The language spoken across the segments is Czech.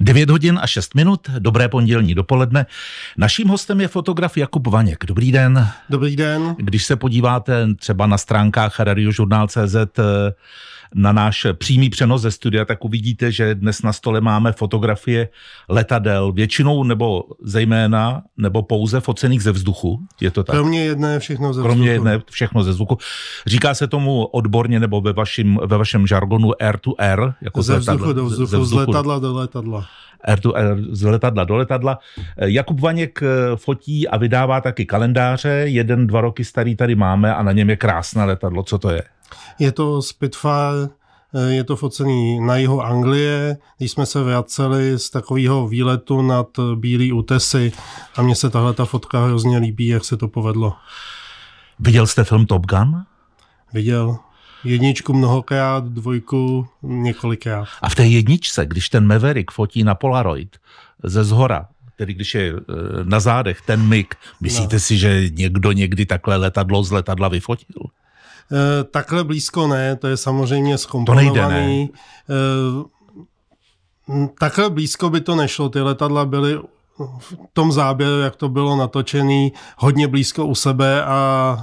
9 hodin a 6 minut, dobré pondělní dopoledne. Naším hostem je fotograf Jakub Vaněk. Dobrý den. Dobrý den. Když se podíváte třeba na stránkách radiožurnál.cz eh, na náš přímý přenos ze studia, tak uvidíte, že dnes na stole máme fotografie letadel, většinou nebo zejména, nebo pouze focených ze vzduchu. Je to tak? Kromě jedné všechno ze Kromě jedné všechno ze vzduchu. Říká se tomu odborně nebo ve, vašim, ve vašem žargonu air to air? Jako ze, vzduchu do vzduchu, ze vzduchu, z letadla do letadla. Air to Air, eh, z letadla do letadla. Eh, Jakub Vaněk eh, fotí a vydává taky kalendáře. Jeden, dva roky starý tady máme a na něm je krásné letadlo. Co to je? Je to Spitfire je to focený na jihu Anglie, když jsme se vraceli z takového výletu nad Bílý útesy a mně se tahle ta fotka hrozně líbí, jak se to povedlo. Viděl jste film Top Gun? Viděl. Jedničku mnohokrát, dvojku několikrát. A v té jedničce, když ten Maverick fotí na Polaroid ze zhora, tedy když je e, na zádech ten mik, myslíte no. si, že někdo někdy takhle letadlo z letadla vyfotil? E, takhle blízko ne, to je samozřejmě zkomponovaný. To nejde, ne? E, takhle blízko by to nešlo, ty letadla byly v tom záběru, jak to bylo natočený, hodně blízko u sebe a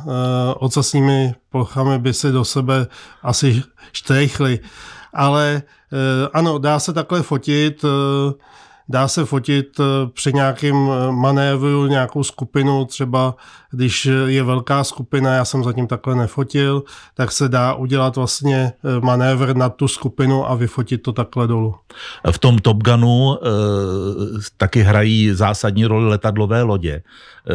e, ocasními plochami by se do sebe asi štrechly. Ale e, ano, dá se takhle fotit. E, dá se fotit eh, při nějakým eh, manévru nějakou skupinu, třeba když je velká skupina, já jsem zatím takhle nefotil, tak se dá udělat vlastně eh, manévr na tu skupinu a vyfotit to takhle dolů. V tom Top Gunu e, taky hrají zásadní roli letadlové lodě.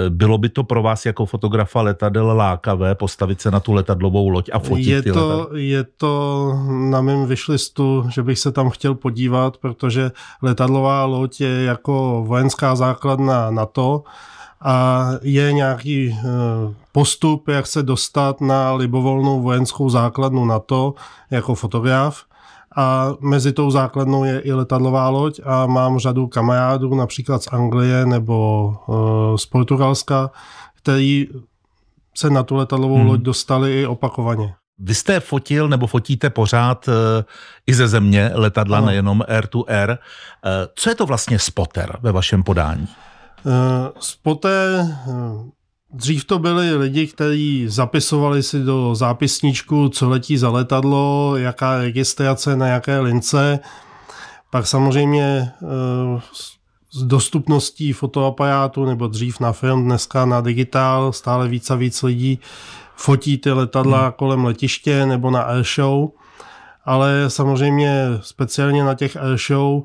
E, bylo by to pro vás jako fotografa letadel lákavé postavit se na tu letadlovou loď a fotit je ty to, letadlo? Je to na mém vyšlistu, že bych se tam chtěl podívat, protože letadlová loď pilotě jako vojenská základna NATO a je nějaký eh, postup, jak se dostat na libovolnou vojenskou základnu NATO jako fotograf a mezi tou základnou je i letadlová loď a mám řadu kamarádů například z Anglie nebo eh, z Portugalska, který se na tu letadlovou hmm. loď dostali i opakovaně. Vy jste fotil nebo fotíte pořád eh, i ze země letadla, no. nejenom R2R. Eh, co je to vlastně spotter ve vašem podání? Eh, spotter, dřív to byli lidi, kteří zapisovali si do zápisníčku, co letí za letadlo, jaká registrace, na jaké lince. Pak samozřejmě s dostupností fotoaparátu, nebo dřív na film, dneska na digitál, stále víc a víc lidí fotí ty letadla hmm. kolem letiště nebo na airshow, ale samozřejmě speciálně na těch airshow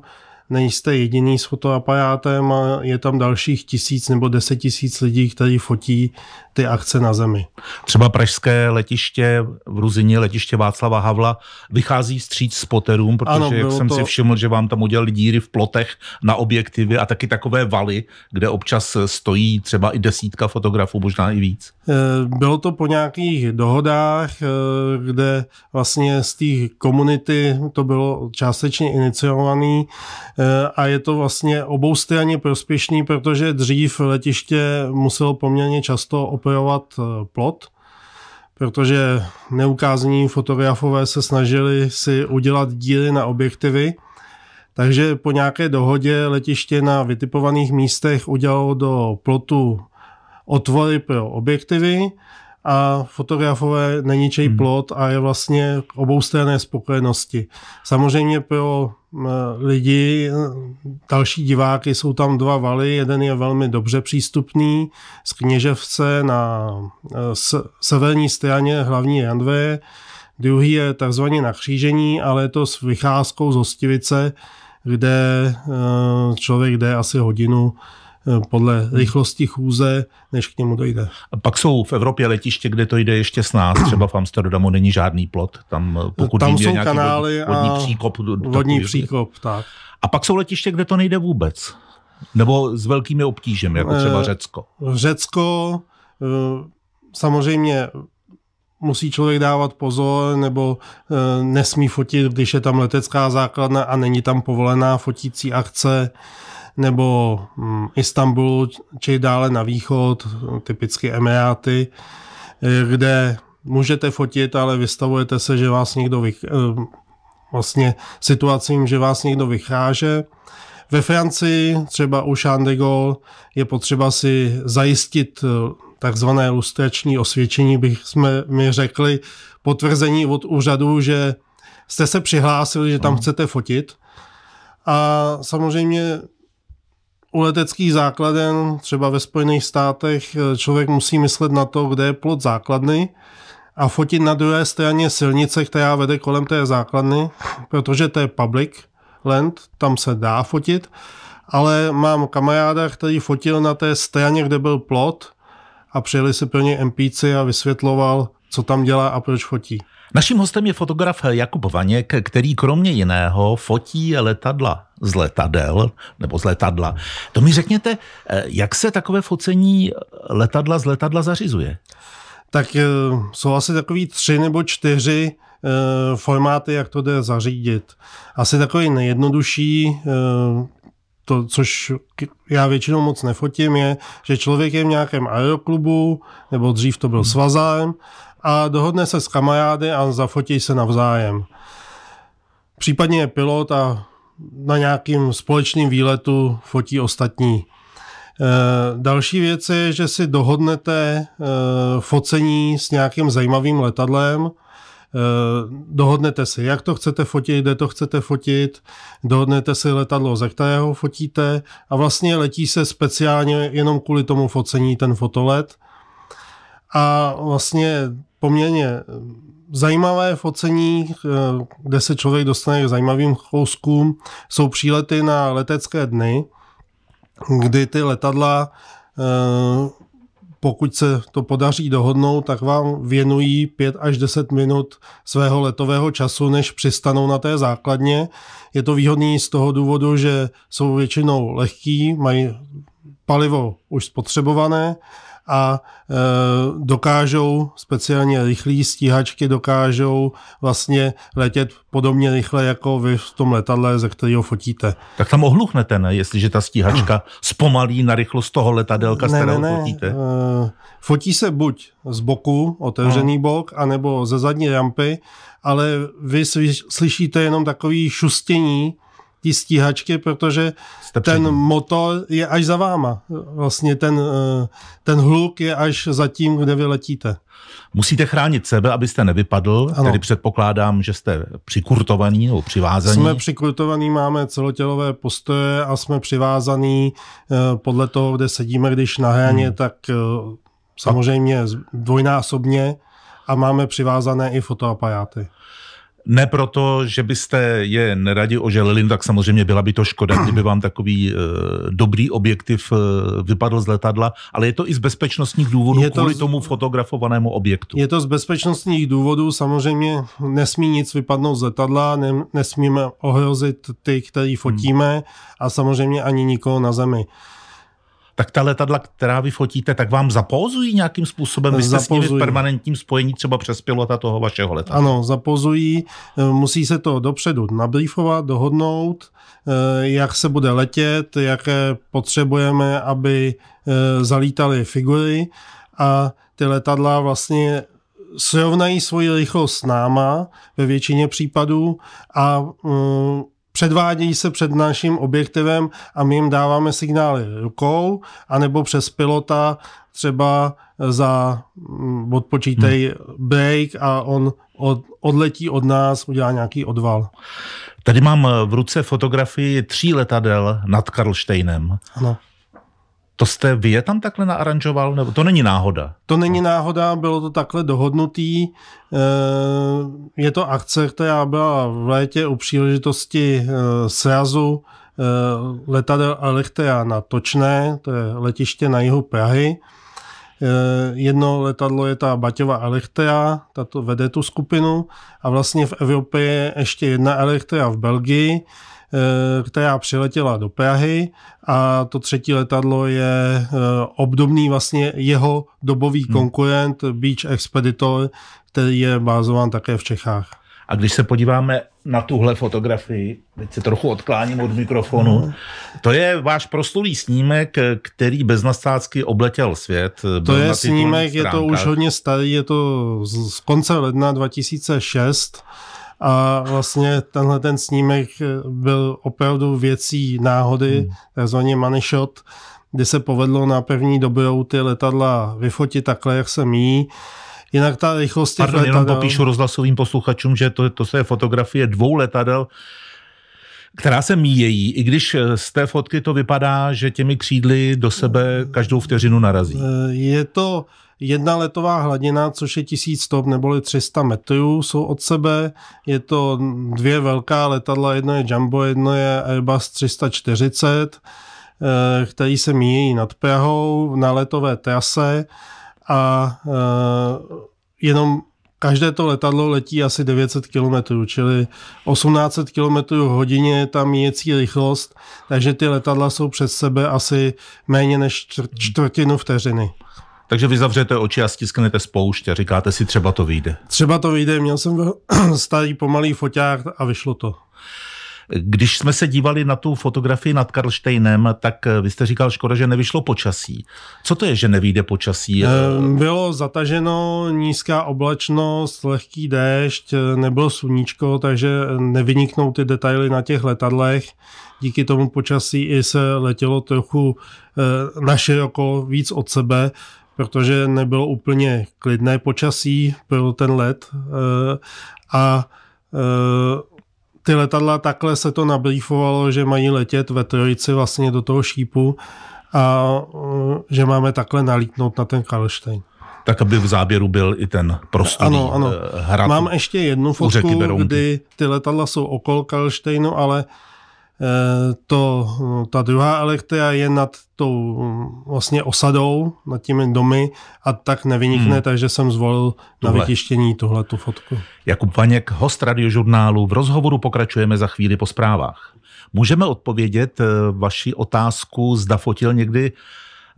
nejste jediný s fotoaparátem a je tam dalších tisíc nebo deset tisíc lidí, kteří fotí ty akce na zemi. Třeba pražské letiště v Ruzině, letiště Václava Havla, vychází s poterům, protože ano, jak jsem to... si všiml, že vám tam udělali díry v plotech na objektivy a taky takové valy, kde občas stojí třeba i desítka fotografů, možná i víc. Eh, bylo to po nějakých dohodách, eh, kde vlastně z té komunity to bylo částečně iniciované, Eh, a je to vlastně oboustranně prospěšný, protože dřív letiště muselo poměrně často operovat eh, plot, protože neukázní fotografové se snažili si udělat díly na objektivy, takže po nějaké dohodě letiště na vytipovaných místech udělalo do plotu otvory pro objektivy, a fotografové neničejí hmm. plot a je vlastně oboustranné spokojenosti. Samozřejmě pro lidi, další diváky, jsou tam dva valy, jeden je velmi dobře přístupný z Kněževce na e, severní straně hlavní Janve. druhý je takzvaně na křížení, ale je to s vycházkou z Hostivice, kde e, člověk jde asi hodinu podle rychlosti chůze, než k němu dojde. A pak jsou v Evropě letiště, kde to jde ještě s nás, třeba v Amsterdamu není žádný plot, tam eh, pokud tam jsou kanály vodní a příkop. Vodní příkop, tak. A pak jsou letiště, kde to nejde vůbec. Nebo s velkými obtížemi, jako třeba eh, Řecko. Řecko, eh, samozřejmě musí člověk dávat pozor nebo e, nesmí fotit, když je tam letecká základna a není tam povolená fotící akce nebo mm, Istanbul, či dále na východ, typicky Emiráty, eh, kde můžete fotit, ale vystavujete se, že vás někdo vych, eh, vlastně situacím, že vás někdo vychráže. Ve Francii, třeba u Chandegol, je potřeba si zajistit takzvané lustrační osvědčení, jsme mi řekli, potvrzení od úřadu, že jste se přihlásili, že tam hmm. chcete fotit. A samozřejmě u leteckých základen, třeba ve Spojených státech, člověk musí myslet na to, kde je plot základny a fotit na druhé straně silnice, která vede kolem té základny, protože to je public land, tam se dá fotit, ale mám kamaráda, který fotil na té straně, kde byl plot a přijeli si plně MPci a vysvětloval, co tam dělá a proč fotí. Naším hostem je fotograf Jakub Vaněk, který kromě jiného fotí letadla z letadel nebo z letadla. To mi řekněte, eh, jak se takové focení letadla z letadla zařizuje? Tak eh, jsou asi takový tři nebo čtyři eh, formáty, jak to jde zařídit. Asi takový nejjednodušší to, což já většinou moc nefotím, je, že člověk je v nějakém aeroklubu, nebo dřív to byl hmm. svazán, a dohodne se s kamarády a zafotí se navzájem. Případně je pilot a na nějakým společným výletu fotí ostatní. E, další věc je, že si dohodnete e, focení s nějakým zajímavým letadlem, Eh, dohodnete si, jak to chcete fotit, kde to chcete fotit, dohodnete si letadlo, ze kterého fotíte a vlastně letí se speciálně jenom kvůli tomu focení ten fotolet. A vlastně poměrně eh, zajímavé focení, eh, kde se člověk dostane k zajímavým chouskům, jsou přílety na letecké dny, kdy ty letadla pokud se to podaří dohodnout, tak vám věnují 5 až 10 minut svého letového času, než přistanou na té základně. Je to výhodný z toho důvodu, že jsou většinou lehký, mají palivo už spotřebované a e, dokážou, speciálně rychlí stíhačky, dokážou vlastně letět podobně rychle jako vy v tom letadle, ze kterého fotíte. Tak tam ohluchnete, ne? Jestliže ta stíhačka zpomalí na rychlost toho letadelka, z ne, kterého ne, ne. fotíte. E, fotí se buď z boku, otevřený no. bok, anebo ze zadní rampy, ale vy slyšíte jenom takový šustění, ty stíhačky, protože Jste ten přijde. motor je až za váma. Vlastně ten, eh, ten hluk je až za tím, kde vy letíte. Musíte chránit sebe, abyste nevypadl, ano. tedy předpokládám, že jste přikurtovaný nebo přivázaný. Jsme přikurtovaný, máme celotělové postoje a jsme přivázaný eh, podle toho, kde sedíme, když na hraně, hmm. tak eh, samozřejmě dvojnásobně a máme přivázané i fotoaparáty. Ne proto, že byste je neradi oželili, no tak samozřejmě byla by to škoda, kdyby vám takový e, dobrý objektiv e, vypadl z letadla, ale je to i z bezpečnostních důvodů je to kvůli z... tomu fotografovanému objektu. Je to z bezpečnostních důvodů, samozřejmě nesmí nic vypadnout z letadla, ne, nesmíme ohrozit ty, který fotíme hmm. a samozřejmě ani nikoho na zemi tak ta letadla, která vy fotíte, tak vám zapouzují nějakým způsobem? Vy jste s nimi v permanentním spojení třeba přes pilota toho vašeho letadla. Ano, zapouzují. Eh, musí se to dopředu nabrýfovat, dohodnout, eh, jak se bude letět, jaké potřebujeme, aby eh, zalítaly figury a ty letadla vlastně srovnají svoji rychlost s náma ve většině případů a mm, předvádějí se před naším objektivem a my jim dáváme signály rukou, anebo přes pilota třeba za mm, odpočítej hmm. break a on od, odletí od nás, udělá nějaký odval. Tady mám v ruce fotografii tří letadel nad Karlštejnem. Ano. To jste vy je tam takhle naaranžoval? Nebo to není náhoda? To není náhoda, bylo to takhle dohodnutý. Eh, je to akce, která byla v létě u příležitosti eh, srazu eh, letadel Alechtea na Točné, to je letiště na jihu Prahy. Jedno letadlo je ta Baťová Elektra, ta to vede tu skupinu a vlastně v Evropě je ještě jedna Elektra v Belgii, Eh, která přiletěla do Prahy a to třetí letadlo je eh, obdobný vlastně jeho dobový hmm. konkurent Beach Expeditor, který je bázován také v Čechách. A když se podíváme na tuhle fotografii, teď se trochu odkláním od mikrofonu, hmm. to je váš proslulý snímek, který beznastácky obletěl svět. To je snímek, stránkách. je to už hodně starý, je to z konce ledna 2006 a vlastně tenhle ten snímek byl opravdu věcí náhody, hmm. takzvaně money shot, kdy se povedlo na první dobrou ty letadla vyfotit takhle, jak se jí. Jinak ta rychlost Pardon, letadel... jenom popíšu rozhlasovým posluchačům, že to, to se je fotografie dvou letadel, která se míjejí, i když z té fotky to vypadá, že těmi křídly do sebe no. každou vteřinu narazí. Je to Jedna letová hladina, což je 1000 stop neboli 300 metrů, jsou od sebe. Je to dvě velká letadla, jedno je Jumbo, jedno je Airbus 340, eh, který se míjejí nad Prahou na letové trase a eh, jenom každé to letadlo letí asi 900 km, čili 1800 km hodině je ta míjecí rychlost, takže ty letadla jsou před sebe asi méně než čtvrtinu vteřiny. Takže vy zavřete oči a stisknete spoušť a říkáte si, třeba to vyjde. Třeba to vyjde, měl jsem starý pomalý foťák a vyšlo to. Když jsme se dívali na tu fotografii nad Karlštejnem, tak eh, vy jste říkal, škoda, že nevyšlo počasí. Co to je, že nevyjde počasí? Ehm, bylo zataženo, nízká oblačnost, lehký déšť, eh, nebylo sluníčko, takže eh, nevyniknou ty detaily na těch letadlech. Díky tomu počasí i se letělo trochu naše jako víc od sebe, protože nebylo úplně klidné počasí byl ten let eh, a eh, ty letadla takhle se to nabrýfovalo, že mají letět ve trojici vlastně do toho šípu a eh, že máme takhle nalítnout na ten Karlštejn. Tak, aby v záběru byl i ten prostor. Ano, ano. Hrad Mám ještě jednu fotku, kdy ty letadla jsou okolo Karlštejnu, ale uh, Eh, to, ta druhá elektria je nad tou vlastně osadou, nad těmi domy a tak nevynikne, hmm. takže jsem zvolil Tuhle. na vytištění tuhle tu fotku. Jakub Vaněk, host radiožurnálu. V rozhovoru pokračujeme za chvíli po zprávách. Můžeme odpovědět eh, vaši otázku, zda fotil někdy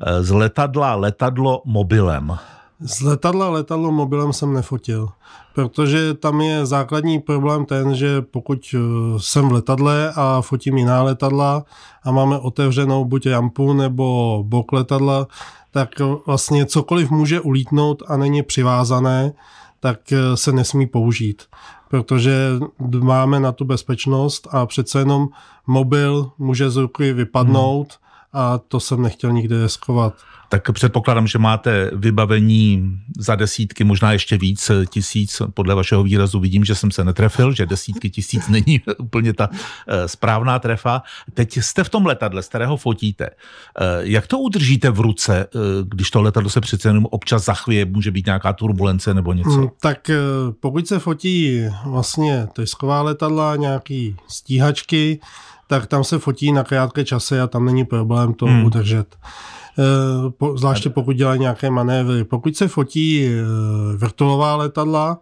eh, z letadla letadlo mobilem. Z letadla, letadlo, mobilem jsem nefotil, protože tam je základní problém ten, že pokud eh, jsem v letadle a fotím jiná letadla a máme otevřenou buď rampu nebo bok letadla, tak vlastně cokoliv může ulítnout a není přivázané, tak eh, se nesmí použít, protože máme na tu bezpečnost a přece jenom mobil může z ruky vypadnout, hmm a to jsem nechtěl nikde schovat. Tak předpokládám, že máte vybavení za desítky, možná ještě víc eh, tisíc, podle vašeho výrazu vidím, že jsem se netrefil, že desítky tisíc není úplně ta eh, správná trefa. Teď jste v tom letadle, z kterého fotíte. Eh, jak to udržíte v ruce, když to letadlo se přece jenom občas zachvěje, může být nějaká turbulence nebo něco? Hmm, tak pokud se fotí vlastně tešková letadla, nějaký stíhačky, tak tam se fotí na krátké čase a tam není problém to hmm. udržet. Eh, zvláště pokud dělá nějaké manévry. Pokud se fotí eh, vrtulová letadla,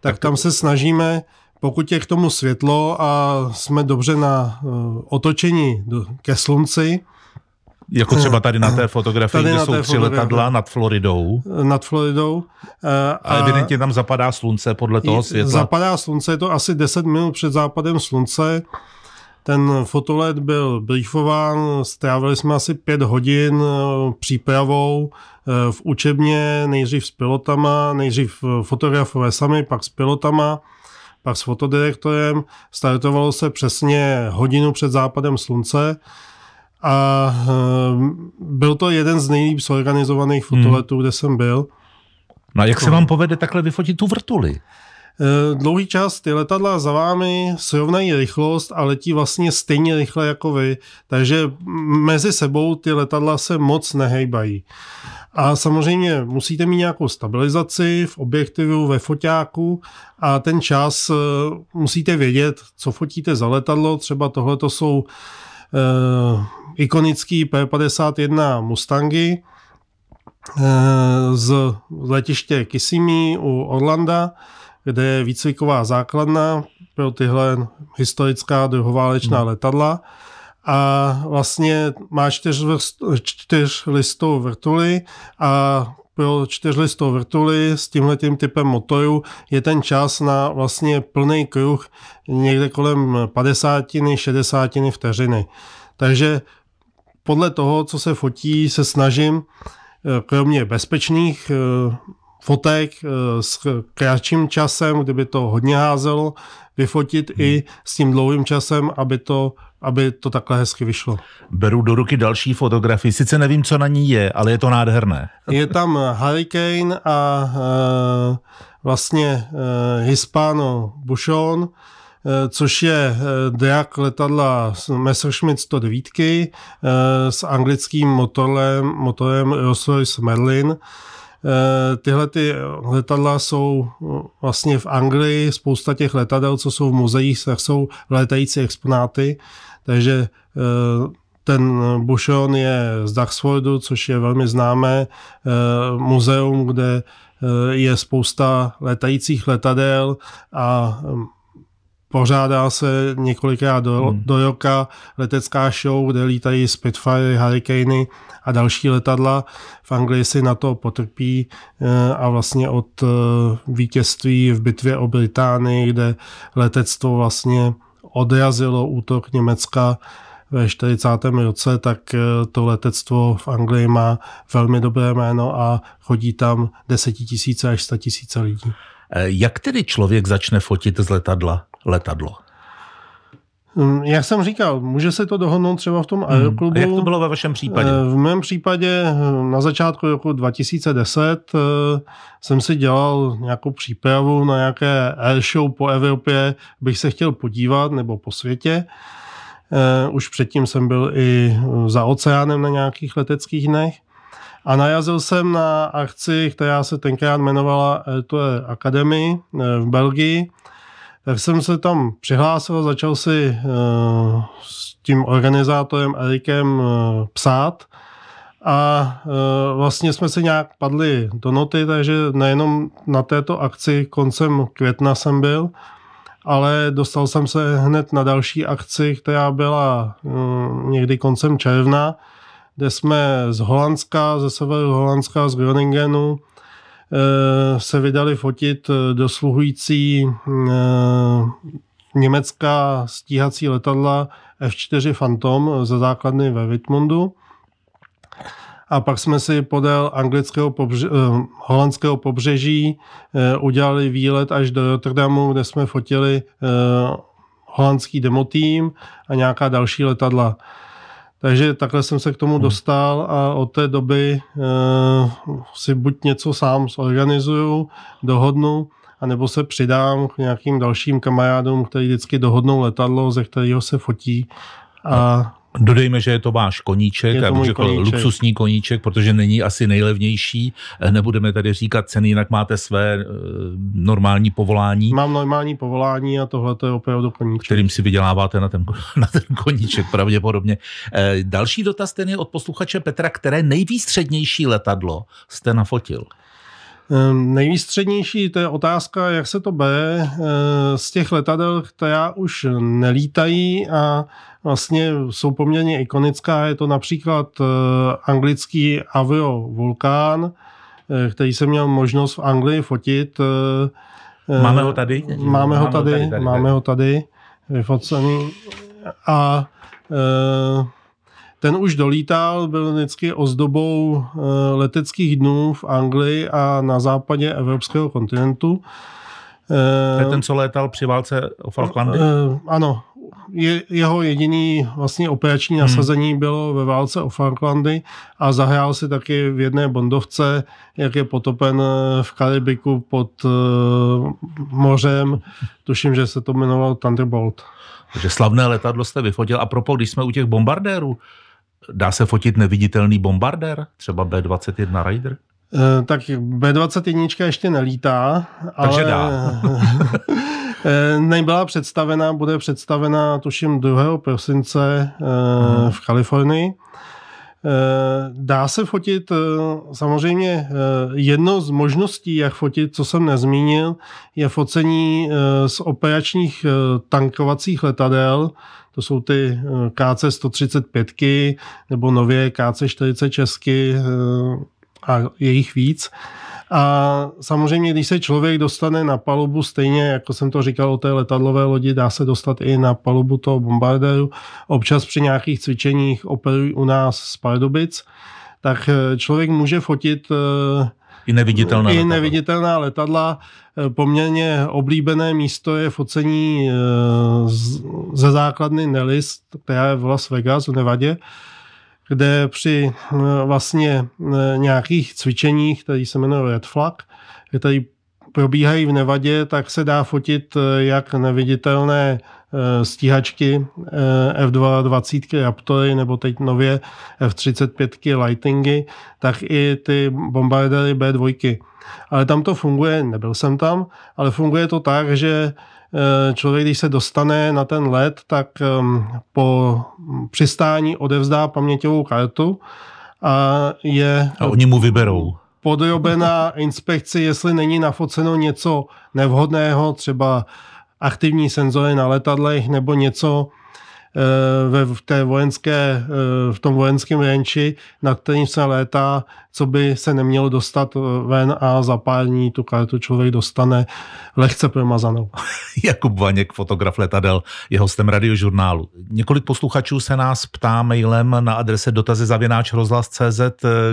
tak, tak tam se snažíme, pokud je k tomu světlo a jsme dobře na eh, otočení ke slunci, jako třeba tady na té fotografii, tady kde jsou tři fotografii. letadla nad Floridou. Nad Floridou. A, a evidentně tam zapadá slunce podle toho světla. Zapadá slunce, je to asi 10 minut před západem slunce. Ten fotolet byl briefován, strávili jsme asi pět hodin eh, přípravou eh, v učebně, nejdřív s pilotama, nejdřív eh, fotografové sami, pak s pilotama, pak s fotodirektorem. Startovalo se přesně hodinu před západem slunce a byl to jeden z nejlíp zorganizovaných hmm. fotoletů, hmm. kde jsem byl. No a jak se no. vám povede takhle vyfotit tu vrtuli? Eh, dlouhý čas ty letadla za vámi srovnají rychlost a letí vlastně stejně rychle jako vy, takže mezi sebou ty letadla se moc nehejbají. A samozřejmě musíte mít nějakou stabilizaci v objektivu, ve foťáku a ten čas eh, musíte vědět, co fotíte za letadlo. Třeba tohle to jsou eh, ikonický P-51 Mustangy eh, z letiště Kissimmee u Orlanda. Eh, kde je výcviková základna pro tyhle historická druhoválečná hmm. letadla a vlastně má čtyřlistou čtyř vrtuly a pro čtyřlistou vrtuly s tímhletím typem motoru je ten čas na vlastně plný kruh někde kolem 50, 60 vteřiny. Takže podle toho, co se fotí, se snažím eh, kromě bezpečných eh, fotek eh, s kratším časem, kdyby to hodně házelo, vyfotit hmm. i s tím dlouhým časem, aby to, aby to takhle hezky vyšlo. Beru do ruky další fotografii, sice nevím, co na ní je, ale je to nádherné. Je tam Hurricane a e, vlastně e, Hispano Bushon, což je drak letadla Messerschmitt 109 s anglickým motorem, motorem Rolls-Royce Merlin. Eh, tyhle ty letadla jsou eh, vlastně v Anglii, spousta těch letadel, co jsou v muzeích, tak jsou létající exponáty, takže eh, ten Bouchon je z Duxfordu, což je velmi známé muzeum, kde je spousta letajících letadel a Pořádá se několikrát do, hmm. do Joka letecká show, kde lítají Spitfire, Hurricane a další letadla. V Anglii si na to potrpí eh, a vlastně od eh, vítězství v bitvě o Británii, kde letectvo vlastně odrazilo útok Německa ve 40. roce, tak eh, to letectvo v Anglii má velmi dobré jméno a chodí tam desetitisíce až statisíce lidí. Jak tedy člověk začne fotit z letadla? letadlo? Hmm, jak jsem říkal, může se to dohodnout třeba v tom aeroklubu. Hmm. A jak to bylo ve vašem případě? Eh, v mém případě eh, na začátku roku 2010 eh, jsem si dělal nějakou přípravu na nějaké airshow po Evropě, bych se chtěl podívat nebo po světě. Už předtím jsem byl i za oceánem na nějakých leteckých dnech. A najazil jsem na akci, která se tenkrát jmenovala Air Academy v Belgii tak jsem se tam přihlásil, začal si uh, s tím organizátorem Erikem uh, psát a uh, vlastně jsme se nějak padli do noty, takže nejenom na této akci koncem května jsem byl, ale dostal jsem se hned na další akci, která byla někdy koncem června, kde jsme z Holandska, ze severu Holandska, z Groningenu, Eh, se vydali fotit eh, dosluhující eh, německá stíhací letadla F-4 Phantom ze základny ve Wittmundu. A pak jsme si podél anglického pobře- eh, holandského pobřeží eh, udělali výlet až do Rotterdamu, kde jsme fotili eh, holandský demotým a nějaká další letadla. Eh, takže takhle jsem se k tomu hmm. dostal a od té doby e, si buď něco sám zorganizuju, dohodnu, anebo se přidám k nějakým dalším kamarádům, kteří vždycky dohodnou letadlo, ze kterého se fotí a Dodejme, že je to váš koníček, je to můj řekl, koníček. luxusní koníček, protože není asi nejlevnější. Eh, nebudeme tady říkat ceny, jinak máte své e, normální povolání. Mám normální povolání a tohle je opravdu koníček. Kterým si vyděláváte na ten, na ten koníček pravděpodobně. E, další dotaz ten je od posluchače Petra, které nejvýstřednější letadlo jste nafotil? Ehm, nejvýstřednější to je otázka, jak se to bude ehm, z těch letadel, která už nelítají a vlastně jsou poměrně ikonická. Je to například ehm, anglický Avio Vulkán, který jsem měl možnost v Anglii fotit. Máme ho tady? Máme ho tady, máme ho tady, ho tady. vyfocený. A e, ten už dolítal, byl vždycky ozdobou eh, leteckých dnů v Anglii a na západě evropského kontinentu. To je eh, ten, co létal při válce o Falklandy? Eh, ano, je, jeho jediný vlastně operační hmm. nasazení hmm. bylo ve válce o Falklandy a zahrál si taky v jedné bondovce, jak je potopen v Karibiku pod uh, mořem. Tuším, že se to jmenoval Thunderbolt. Takže slavné letadlo jste vyfotil. A propos, když jsme u těch bombardérů, Dá se fotit neviditelný bombardér, třeba B-21 Raider? Eh, tak B-21 ještě nelítá. Takže ale... dá. Eh, Nebyla představena, bude představena tuším 2. prosince eh, mhm. v Kalifornii. Eh, dá se fotit, eh, samozřejmě eh, jedno z možností, jak fotit, co jsem nezmínil, je focení z operačních tankovacích letadel, to jsou ty KC-135 nebo nově KC-46 a jejich víc. A samozřejmě, když se člověk dostane na palubu, stejně jako jsem to říkal o té letadlové lodi, dá se dostat i na palubu toho bombardéru. Občas při nějakých cvičeních operují u nás z Pardubic, tak eh, člověk může fotit eh, i neviditelná, i letadla. neviditelná letadla. Eh, poměrně oblíbené místo je focení ze základny Nellis, která je v Las Vegas, v Nevadě kde při eh, vlastně eh, nějakých cvičeních, tady se jmenuje Red Flag, tady probíhají v Nevadě, tak se dá fotit eh, jak neviditelné stíhačky F-22 Raptory nebo teď nově F-35 Lightningy, tak i ty bombardery B2. Ale tam to funguje, nebyl jsem tam, ale funguje to tak, že Eh, člověk, když se dostane na ten let, tak ehm, po přistání odevzdá paměťovou kartu a je... A oni mu vyberou. Podrobená inspekci, jestli není nafoceno něco nevhodného, třeba aktivní senzory na letadlech nebo něco, Eh, ve v té vojenské, eh, v tom vojenském renči, na kterým se létá, co by se nemělo dostat eh, ven a zapálení tu kartu člověk dostane lehce promazanou. Jakub Vaněk, fotograf letadel, je hostem radiožurnálu. Několik posluchačů se nás ptá mailem na adrese dotazy zavináč rozhlas.cz,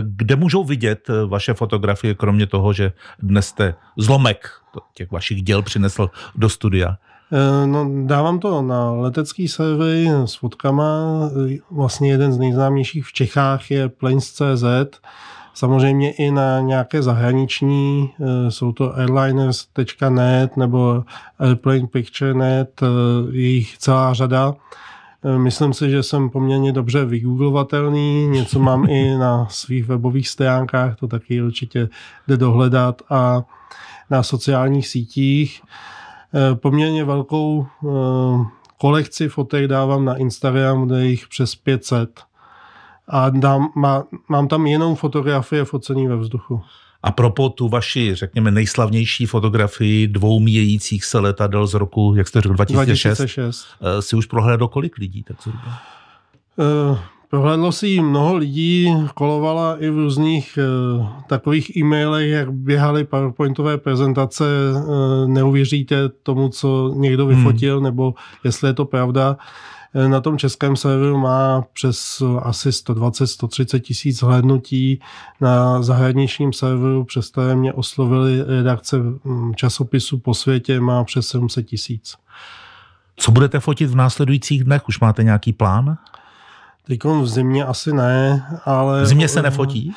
kde můžou vidět vaše fotografie, kromě toho, že dnes jste zlomek těch vašich děl přinesl do studia. Eh, no, dávám to na letecký servy, s fotkama. Vlastně jeden z nejznámějších v Čechách je Planes.cz. Samozřejmě i na nějaké zahraniční, eh, jsou to airliners.net nebo airplanepicture.net, eh, jejich celá řada. Myslím si, že jsem poměrně dobře vygooglovatelný, něco mám i na svých webových stránkách, to taky určitě jde dohledat a na sociálních sítích. Eh, poměrně velkou eh, kolekci fotek dávám na Instagram, kde jich přes 500. A dám, má, mám tam jenom fotografie focení ve vzduchu. A propo tu vaši, řekněme, nejslavnější fotografii dvou míjejících se letadel z roku, jak jste řekl, 2006, 2006. Eh, si už prohlédl kolik lidí, tak zhruba? Prohlédlo si ji mnoho lidí, kolovala i v různých e, takových e-mailech, jak běhaly PowerPointové prezentace, e, neuvěříte tomu, co někdo hmm. vyfotil, hmm. nebo jestli je to pravda. Eh, na tom českém serveru má přes asi 120-130 tisíc hlednutí. Na zahraničním serveru, přes které mě oslovili redakce hm, časopisu po světě, má přes 700 tisíc. Co budete fotit v následujících dnech? Už máte nějaký plán? Teď v zimě asi ne, ale... V zimě se nefotí?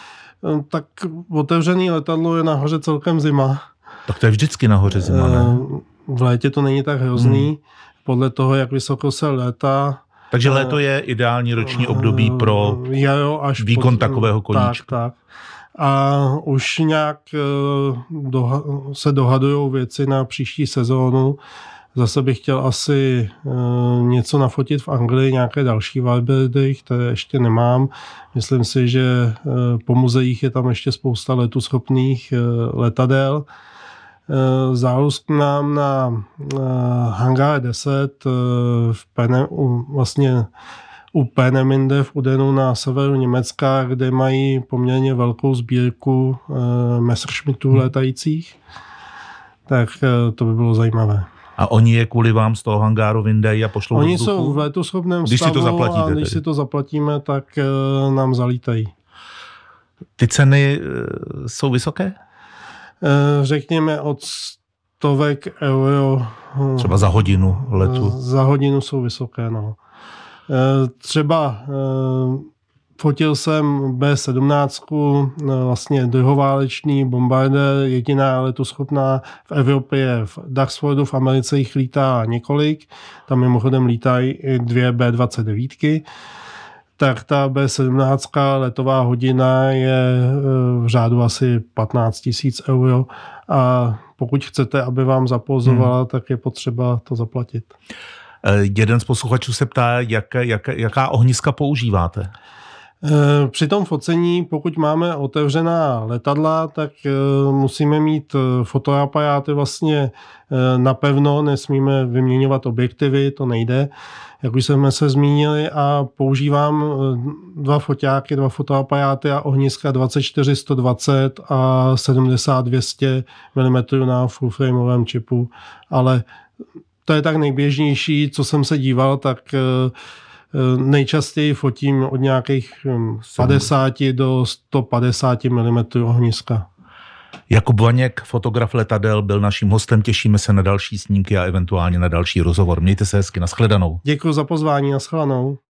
Eh, tak otevřený letadlo je nahoře celkem zima. Tak to je vždycky nahoře zima, ne? Eh, v létě to není tak hrozný. Hmm. Podle toho, jak vysoko se léta. takže léto je ideální roční eh, období pro jo, až výkon pod, takového koníčka. Tak, tak. A už nějak doha- se dohadují věci na příští sezónu Zase bych chtěl asi eh, něco nafotit v Anglii, nějaké další vibery, které ještě nemám. Myslím si, že eh, po muzeích je tam ještě spousta letu schopných eh, letadel. Zálusk nám na Hangar 10 v Pene, vlastně u Peneminde v Udenu na severu Německa, kde mají poměrně velkou sbírku Messerschmittů hmm. letajících. Tak to by bylo zajímavé a oni je kvůli vám z toho hangáru vyndají a pošlou Oni do jsou v letoschopném když stavu si to zaplatíte a když tedy. si to zaplatíme, tak e, nám zalítají. Ty ceny e, jsou vysoké? E, řekněme od stovek euro. Hm, třeba za hodinu letu. Za hodinu jsou vysoké, no. Třeba Fotil jsem B-17, eh, vlastně druhoválečný bombarder, jediná letoschopná v Evropě, v Duxfordu, v Americe jich lítá několik, tam mimochodem lítají i dvě B-29 tak ta B17 letová hodina je eh, v řádu asi 15 tisíc euro a pokud chcete, aby vám zapozovala, hmm. tak je potřeba to zaplatit. Eh, jeden z posluchačů se ptá, jak, jak, jaká ohniska používáte? Eh, při tom focení, pokud máme otevřená letadla, tak eh, musíme mít eh, fotoaparáty vlastně napevno, nesmíme vyměňovat objektivy, to nejde, jak už jsme se zmínili a používám dva foťáky, dva fotoaparáty a ohniska 24 120 a 70 200 mm na full frameovém čipu, ale to je tak nejběžnější, co jsem se díval, tak Eh, nejčastěji fotím od nějakých 50 hm, do 150 mm ohniska. Jakub Vaněk, fotograf letadel, byl naším hostem. Těšíme se na další snímky a eventuálně na další rozhovor. Mějte se hezky, nashledanou. Děkuji za pozvání, nashledanou.